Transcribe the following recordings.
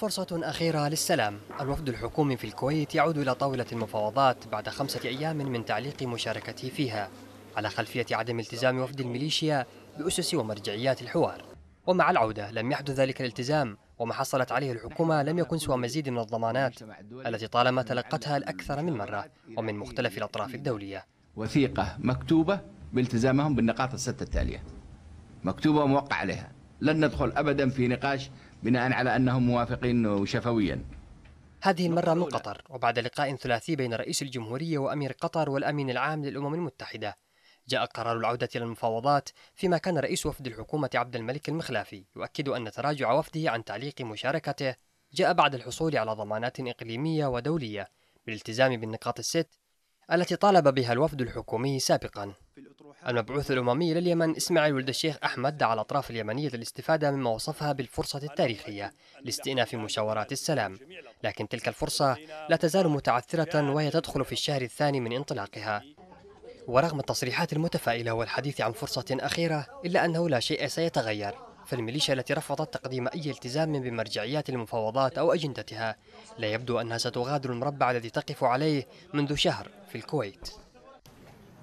فرصة أخيرة للسلام الوفد الحكومي في الكويت يعود إلى طاولة المفاوضات بعد خمسة أيام من تعليق مشاركته فيها على خلفية عدم التزام وفد الميليشيا بأسس ومرجعيات الحوار ومع العودة لم يحدث ذلك الالتزام وما حصلت عليه الحكومة لم يكن سوى مزيد من الضمانات التي طالما تلقتها الأكثر من مرة ومن مختلف الأطراف الدولية وثيقة مكتوبة بالتزامهم بالنقاط الستة التالية مكتوبة وموقع عليها لن ندخل أبدا في نقاش بناء على أنهم موافقين شفويا هذه المرة من قطر وبعد لقاء ثلاثي بين رئيس الجمهورية وأمير قطر والأمين العام للأمم المتحدة جاء قرار العودة إلى المفاوضات فيما كان رئيس وفد الحكومة عبد الملك المخلافي يؤكد أن تراجع وفده عن تعليق مشاركته جاء بعد الحصول على ضمانات إقليمية ودولية بالالتزام بالنقاط الست التي طالب بها الوفد الحكومي سابقاً المبعوث الأممي لليمن إسماعيل ولد الشيخ أحمد دعا الأطراف اليمنية للاستفادة مما وصفها بالفرصة التاريخية لاستئناف مشاورات السلام لكن تلك الفرصة لا تزال متعثرة وهي تدخل في الشهر الثاني من انطلاقها ورغم التصريحات المتفائلة والحديث عن فرصة أخيرة إلا أنه لا شيء سيتغير فالميليشيا التي رفضت تقديم أي التزام بمرجعيات المفاوضات أو أجندتها لا يبدو أنها ستغادر المربع الذي تقف عليه منذ شهر في الكويت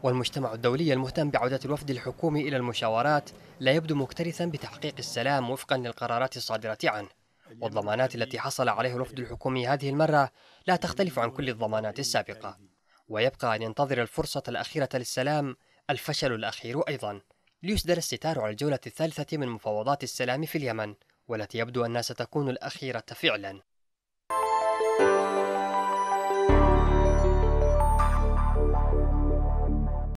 والمجتمع الدولي المهتم بعودة الوفد الحكومي إلى المشاورات لا يبدو مكترثا بتحقيق السلام وفقا للقرارات الصادرة عنه والضمانات التي حصل عليها الوفد الحكومي هذه المرة لا تختلف عن كل الضمانات السابقة ويبقى أن ينتظر الفرصة الأخيرة للسلام الفشل الأخير أيضا ليسدر الستار على الجولة الثالثة من مفاوضات السلام في اليمن والتي يبدو أنها ستكون الأخيرة فعلا